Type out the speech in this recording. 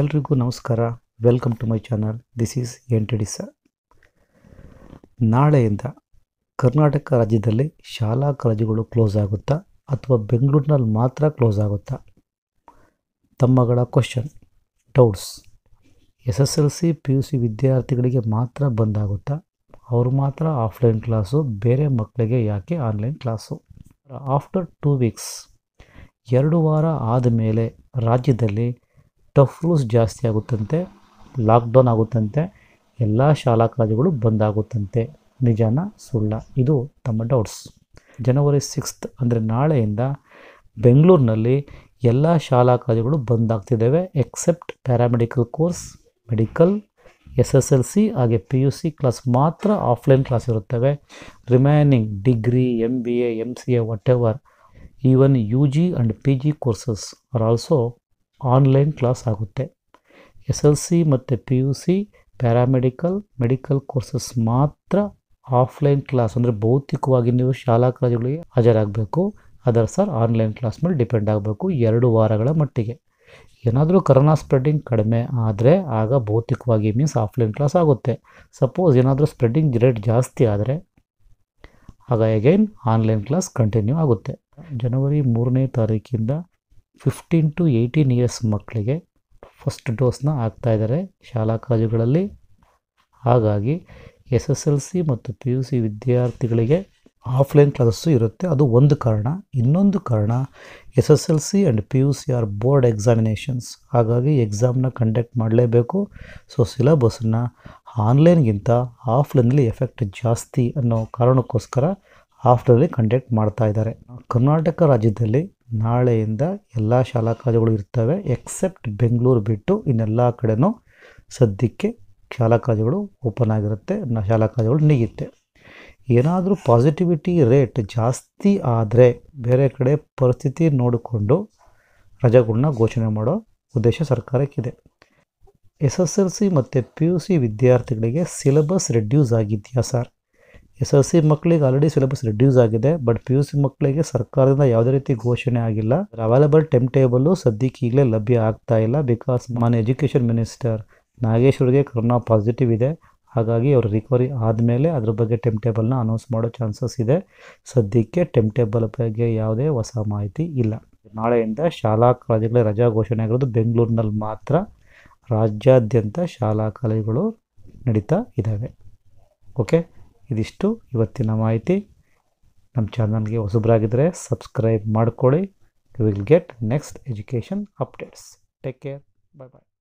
ಎಲ್ರಿಗೂ ನಮಸ್ಕಾರ welcome to my channel this is N T D sir ನಾಳೆಯಿಂದ ಕರ್ನಾಟಕ ರಾಜ್ಯದಲ್ಲಿ ಶಾಲಾ ಕಾಲೇಜುಗಳು ಕ್ಲೋಸ್ ಆಗುತ್ತಾ ಅಥವಾ ಬೆಂಗಳೂರಿನಲ್ಲಿ ಮಾತ್ರ ಕ್ಲೋಸ್ ಆಗುತ್ತಾ ತಮ್ಮಗಳ question doubts S S L C P U C ವಿದ್ಯಾರ್ಥಿಗಳಿಗೆ ಮಾತ್ರ ಬಂದಾಗುತ್ತಾ ಅವರು ಮಾತ್ರ ಆಫ್ಲೈನ್ ಕ್ಲಾಸು ಬೇರೆ ಮಕ್ಕಳಿಗೆ ಯಾಕೆ online class after two weeks ಎರಡು ವಾರ ಆದ ಮೇಲೆ ರಾಜ್ಯದಲ್ಲಿ ಟಫ್ ರೂಲ್ಸ್ ಜಾಸ್ತಿ ಆಗುತ್ತಂತೆ ಲಾಕ್ಡೌನ್ ಆಗುತ್ತಂತೆ ಎಲ್ಲ ಶಾಲಾ ಕಾಲೇಜುಗಳು ಬಂದಾಗುತ್ತಂತೆ ನಿಜಾನ ಸುಳ್ಳ ಇದು ತಮ್ಮ ಡೌಟ್ಸ್ ಜನವರಿ ಸಿಕ್ಸ್ತ್ ಅಂದರೆ ನಾಳೆಯಿಂದ ಬೆಂಗಳೂರಿನಲ್ಲಿ ಎಲ್ಲ ಶಾಲಾ ಕಾಲೇಜುಗಳು ಬಂದಾಗ್ತಿದ್ದಾವೆ except paramedical course medical S S L C ಹಾಗೆ ಪಿ ಯು ಸಿ ಕ್ಲಾಸ್ ಮಾತ್ರ ಆಫ್ಲೈನ್ ಕ್ಲಾಸ್ ಇರುತ್ತವೆ remaining degree M B A M C A whatever even U G and P G courses are also online class ಆಗುತ್ತೆ S L C ಮತ್ತು P U C paramedical medical courses ಮಾತ್ರ offline class ಅಂದರೆ ಭೌತಿಕವಾಗಿ ನೀವು ಶಾಲಾ ಕಾಲೇಜುಗಳಿಗೆ ಹಾಜರಾಗಬೇಕು ಅದರ ಸರ್ ಆನ್ಲೈನ್ ಕ್ಲಾಸ್ ಮೇಲೆ ಡಿಪೆಂಡ್ ಆಗಬೇಕು ಎರಡು ವಾರಗಳ ಮಟ್ಟಿಗೆ ಏನಾದರೂ ಕರೋನಾ ಸ್ಪ್ರೆಡ್ಡಿಂಗ್ ಕಡಿಮೆ ಆದರೆ ಆಗ ಭೌತಿಕವಾಗಿ ಮೀನ್ಸ್ ಆಫ್ಲೈನ್ ಕ್ಲಾಸ್ ಆಗುತ್ತೆ ಸಪೋಸ್ ಏನಾದರೂ ಸ್ಪ್ರೆಡ್ಡಿಂಗ್ ರೇಟ್ ಜಾಸ್ತಿ ಆದರೆ ಆಗ ಎಗೈನ್ ಆನ್ಲೈನ್ ಕ್ಲಾಸ್ ಕಂಟಿನ್ಯೂ ಆಗುತ್ತೆ ಜನವರಿ ಮೂರನೇ ತಾರೀಕಿಂದ ಫಿಫ್ಟೀನ್ ಟು ಏಯ್ಟೀನ್ ಇಯರ್ಸ್ ಮಕ್ಕಳಿಗೆ ಫಸ್ಟ್ ಡೋಸ್ನ ಹಾಕ್ತಾಯಿದ್ದಾರೆ ಶಾಲಾ ಕಾಲೇಜುಗಳಲ್ಲಿ ಹಾಗಾಗಿ ಎಸ್ ಎಸ್ ಎಲ್ ಸಿ ಮತ್ತು ಪಿ ಯು ಸಿ ವಿದ್ಯಾರ್ಥಿಗಳಿಗೆ ಆಫ್ಲೈನ್ ಕ್ಲಾಸಸ್ಸು ಇರುತ್ತೆ ಅದು ಒಂದು ಕಾರಣ ಇನ್ನೊಂದು ಕಾರಣ S S L C and P U C are board examinations ಹಾಗಾಗಿ ಎಕ್ಸಾಮ್ನ ಕಂಡಕ್ಟ್ ಮಾಡಲೇಬೇಕು ಸೊ ಸಿಲೆಬಸ್ನ ಆನ್ಲೈನ್ಗಿಂತ ಆಫ್ಲೈನಲ್ಲಿ ಎಫೆಕ್ಟ್ ಜಾಸ್ತಿ ಅನ್ನೋ ಕಾರಣಕ್ಕೋಸ್ಕರ ಆಫ್ಲೈನಲ್ಲಿ ಕಂಡಕ್ಟ್ ಮಾಡ್ತಾ ಇದ್ದಾರೆ ಕರ್ನಾಟಕ ರಾಜ್ಯದಲ್ಲಿ ನಾಳೆಯಿಂದ ಎಲ್ಲ ಶಾಲಾ ಕಾಲೇಜುಗಳು ಇರ್ತವೆ ಎಕ್ಸೆಪ್ಟ್ ಬೆಂಗಳೂರು ಬಿಟ್ಟು ಇನ್ನೆಲ್ಲ ಕಡೆನೂ ಸದ್ಯಕ್ಕೆ ಶಾಲಾ ಕಾಲೇಜುಗಳು ಓಪನ್ ಆಗಿರುತ್ತೆ ಶಾಲಾ ಕಾಲೇಜುಗಳು ನೀಗುತ್ತೆ ಏನಾದರೂ ಪಾಸಿಟಿವಿಟಿ ರೇಟ್ ಜಾಸ್ತಿ ಆದರೆ ಬೇರೆ ಕಡೆ ಪರಿಸ್ಥಿತಿ ನೋಡಿಕೊಂಡು ರಜೆಗಳನ್ನ ಘೋಷಣೆ ಮಾಡೋ ಉದ್ದೇಶ ಸರ್ಕಾರಕ್ಕಿದೆ ಎಸ್ ಎಸ್ ಎಲ್ ಸಿ ಮತ್ತು ಪಿ ಯು ಸಿ ವಿದ್ಯಾರ್ಥಿಗಳಿಗೆ ಸಿಲೆಬಸ್ ರೆಡ್ಯೂಸ್ ಆಗಿದೆಯಾ ಸರ್ ಎಸ್ ಎಲ್ ಸಿ ಮಕ್ಕಳಿಗೆ ಆಲ್ರೆಡಿ ಸಿಲೆಬಸ್ ರಿಡ್ಯೂಸ್ ಆಗಿದೆ ಬಟ್ ಪಿ ಯು ಸಿ ಮಕ್ಕಳಿಗೆ ಸರ್ಕಾರದಿಂದ ಯಾವುದೇ ರೀತಿ ಘೋಷಣೆ ಆಗಿಲ್ಲ ಅವೈಲೇಬಲ್ ಟೈಮ್ ಟೇಬಲ್ ಸದ್ಯಕ್ಕೆ ಈಗಲೇ ಲಭ್ಯ ಆಗ್ತಾ ಇಲ್ಲ ಬಿಕಾಸ್ ಮಾನ್ಯ ಎಜುಕೇಷನ್ ಮಿನಿಸ್ಟರ್ ನಾಗೇಶ್ವರ್ಗೆ ಕೊರೋನಾ ಪಾಸಿಟಿವ್ ಇದೆ ಹಾಗಾಗಿ ಅವರು ರಿಕವರಿ ಆದಮೇಲೆ ಅದ್ರ ಬಗ್ಗೆ ಟೆಮ್ ಟೇಬಲ್ನ ಅನೌನ್ಸ್ ಮಾಡೋ ಚಾನ್ಸಸ್ ಇದೆ ಸದ್ಯಕ್ಕೆ ಟೆಮ್ ಟೇಬಲ್ ಬಗ್ಗೆ ಯಾವುದೇ ಹೊಸ ಮಾಹಿತಿ ಇಲ್ಲ ನಾಳೆಯಿಂದ ಶಾಲಾ ಕಾಲೇಜುಗಳ ರಜಾ ಘೋಷಣೆ ಆಗಿರೋದು ಬೆಂಗಳೂರಿನಲ್ಲಿ ಮಾತ್ರ ರಾಜ್ಯಾದ್ಯಂತ ಶಾಲಾ ಕಾಲೇಜುಗಳು ನಡೀತಾ ಇದ್ದಾವೆ ಓಕೆ ಇದಿಷ್ಟು ಇವತ್ತಿನ ಮಾಹಿತಿ ನಮ್ಮ ಚಾನಲ್ಗೆ ಹೊಸಬ್ರಾಗಿದ್ದರೆ ಸಬ್ಸ್ಕ್ರೈಬ್ ಮಾಡ್ಕೊಳ್ಳಿ will get next education updates take care bye bye